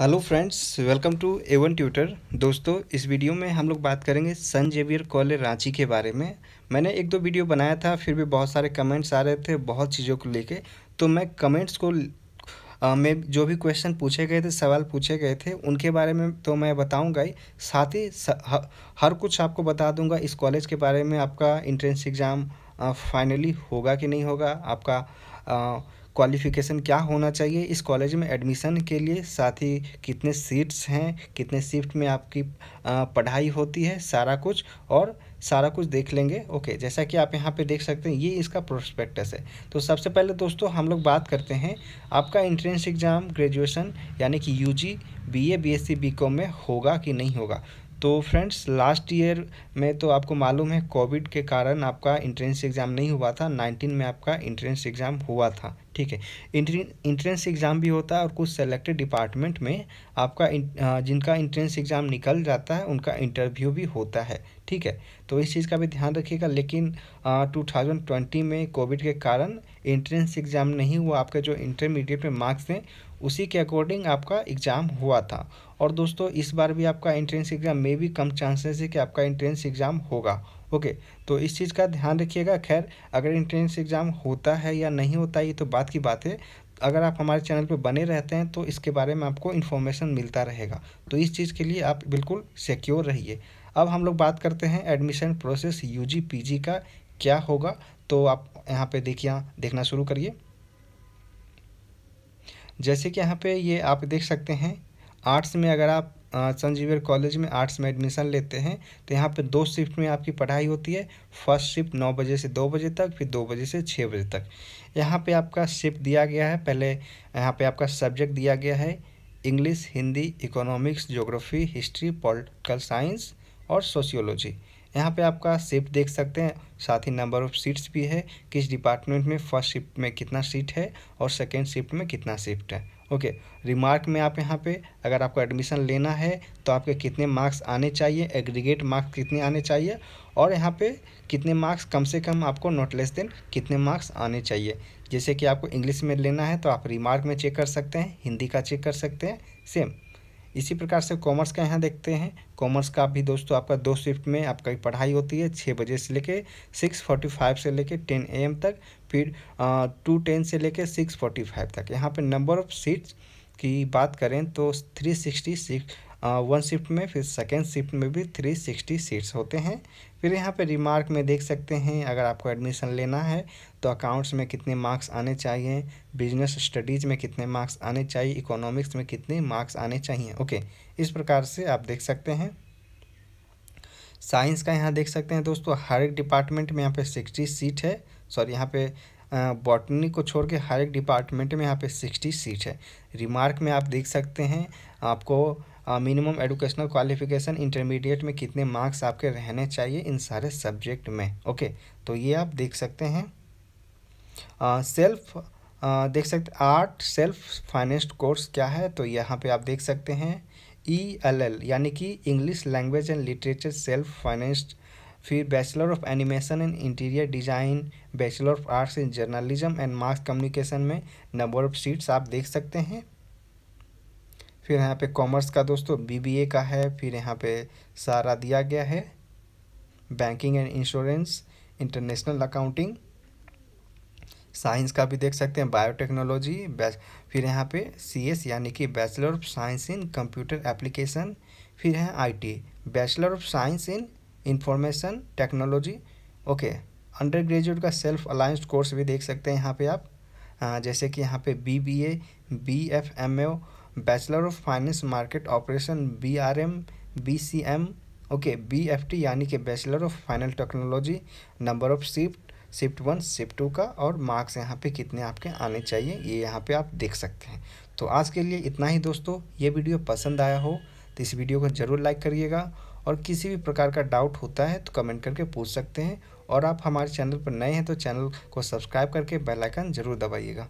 hello friends welcome to Avon tutor दोस्तों इस video में हम लोग बात करेंगे सन जेवियर कॉलेज रांची के बारे में मैंने एक दो वीडियो बनाया था फिर भी बहुत सारे कमेंट्स आ रहे थे बहुत चीज़ों को लेके तो मैं कमेंट्स को आ, जो भी क्वेश्चन पूछे गए थे सवाल पूछे गए थे उनके बारे में तो मैं बताऊंगा ही साथ ही हर कुछ आपको बता दूंगा इस कॉलेज के बारे में आपका इंट्रेंस एग्ज़ाम फाइनली होगा कि नहीं होगा आपका आ, क्वालिफ़िकेशन क्या होना चाहिए इस कॉलेज में एडमिशन के लिए साथ ही कितने सीट्स हैं कितने शिफ्ट में आपकी पढ़ाई होती है सारा कुछ और सारा कुछ देख लेंगे ओके जैसा कि आप यहाँ पे देख सकते हैं ये इसका प्रोस्पेक्टस है तो सबसे पहले दोस्तों हम लोग बात करते हैं आपका एंट्रेंस एग्ज़ाम ग्रेजुएशन यानी कि यू जी बी बीकॉम में होगा कि नहीं होगा तो फ्रेंड्स लास्ट ईयर में तो आपको मालूम है कोविड के कारण आपका इंट्रेंस एग्ज़ाम नहीं हुआ था नाइनटीन में आपका इंट्रेंस एग्ज़ाम हुआ था ठीक है इंट्रेंस एग्ज़ाम भी होता है और कुछ सेलेक्टेड डिपार्टमेंट में आपका जिनका इंट्रेंस एग्ज़ाम निकल जाता है उनका इंटरव्यू भी होता है ठीक है तो इस चीज़ का भी ध्यान रखिएगा लेकिन टू थाउजेंड ट्वेंटी में कोविड के कारण एंट्रेंस एग्ज़ाम नहीं हुआ आपका जो इंटरमीडिएट में मार्क्स थे उसी के अकॉर्डिंग आपका एग्ज़ाम हुआ था और दोस्तों इस बार भी आपका एंट्रेंस एग्ज़ाम में भी कम चांसेस है कि आपका एंट्रेंस एग्ज़ाम होगा ओके तो इस चीज़ का ध्यान रखिएगा खैर अगर एंट्रेंस एग्ज़ाम होता है या नहीं होता ये तो बात की बात है अगर आप हमारे चैनल पर बने रहते हैं तो इसके बारे में आपको इन्फॉर्मेशन मिलता रहेगा तो इस चीज़ के लिए आप बिल्कुल सिक्योर रहिए अब हम लोग बात करते हैं एडमिशन प्रोसेस यू जी का क्या होगा तो आप यहाँ पे देखिए देखना शुरू करिए जैसे कि यहाँ पे ये आप देख सकते हैं आर्ट्स में अगर आप संजीवर कॉलेज में आर्ट्स में एडमिशन लेते हैं तो यहाँ पे दो शिफ्ट में आपकी पढ़ाई होती है फर्स्ट शिफ्ट नौ बजे से दो बजे तक फिर दो बजे से छः बजे तक यहाँ पे आपका शिफ्ट दिया गया है पहले यहाँ पे आपका सब्जेक्ट दिया गया है English Hindi economics geography history political science और सोशियोलॉजी यहाँ पे आपका शिफ्ट देख सकते हैं साथ ही नंबर ऑफ सीट्स भी है किस डिपार्टमेंट में फर्स्ट शिफ्ट में कितना सीट है और सेकेंड शिफ्ट में कितना शिफ्ट है ओके okay, रिमार्क में आप यहाँ पे अगर आपको एडमिशन लेना है तो आपके कितने मार्क्स आने चाहिए एग्रीगेट मार्क्स कितने आने चाहिए और यहाँ पे कितने मार्क्स कम से कम आपको नॉट लेस देन कितने मार्क्स आने चाहिए जैसे कि आपको इंग्लिश में लेना है तो आप रिमार्क में चेक कर सकते हैं हिंदी का चेक कर सकते हैं सेम इसी प्रकार से कॉमर्स का यहाँ देखते हैं कॉमर्स का भी दोस्तों आपका दो शिफ्ट में आपका पढ़ाई होती है छः बजे से लेके सिक्स फोर्टी फाइव से लेके टेन ए एम तक फिर टू टेन से लेके सिक्स फोर्टी फाइव तक यहाँ पे नंबर ऑफ़ सीट्स की बात करें तो three sixty six one shift में फिर सेकेंड शिफ्ट में भी थ्री सिक्सटी सीट्स होते हैं फिर यहाँ पे रिमार्क में देख सकते हैं अगर आपको एडमिशन लेना है तो अकाउंट्स में कितने मार्क्स आने चाहिए बिजनेस स्टडीज़ में कितने मार्क्स आने चाहिए इकोनॉमिक्स में कितने मार्क्स आने चाहिए ओके इस प्रकार से आप देख सकते हैं साइंस का यहाँ देख सकते हैं दोस्तों हर एक डिपार्टमेंट में यहाँ पर सिक्सटी सीट है सॉरी यहाँ पर बॉटनी को छोड़ के हर एक डिपार्टमेंट में यहाँ पे सिक्सटी सीट है रिमार्क में आप देख सकते हैं आपको मिनिमम एडुकेशनल क्वालिफिकेशन इंटरमीडिएट में कितने मार्क्स आपके रहने चाहिए इन सारे सब्जेक्ट में ओके तो ये आप देख सकते हैं सेल्फ uh, देख सकते आर्ट सेल्फ फाइनेंस्ड कोर्स क्या है तो यहाँ पे आप देख सकते हैं ई एल एल यानी कि English language and literature self financed फिर bachelor of animation and interior design bachelor of arts in journalism and mass communication में नंबर ऑफ सीट्स आप देख सकते हैं फिर यहाँ पे कॉमर्स का दोस्तों बीबीए का है फिर यहाँ पे सारा दिया गया है banking and insurance international accounting science का भी देख सकते हैं बायोटेक्नोलॉजी बैच फिर यहाँ पे सीएस यानी कि bachelor of science in computer application फिर है IT bachelor of science in information technology okay undergraduate का सेल्फ अलाइंस कोर्स भी देख सकते हैं यहाँ पे आप हाँ, जैसे कि यहाँ पे B B A B F M A bachelor of finance market operation B R M B C M okay B F T यानी कि bachelor of final technology number of shift shift one shift two का और marks यहाँ पे कितने आपके आने चाहिए ये यहाँ पे आप देख सकते हैं तो आज के लिए इतना ही दोस्तों ये वीडियो पसंद आया हो तो इस वीडियो को ज़रूर लाइक करिएगा और किसी भी प्रकार का डाउट होता है तो कमेंट करके पूछ सकते हैं और आप हमारे चैनल पर नए हैं तो चैनल को सब्सक्राइब करके बेल आइकन जरूर दबाइएगा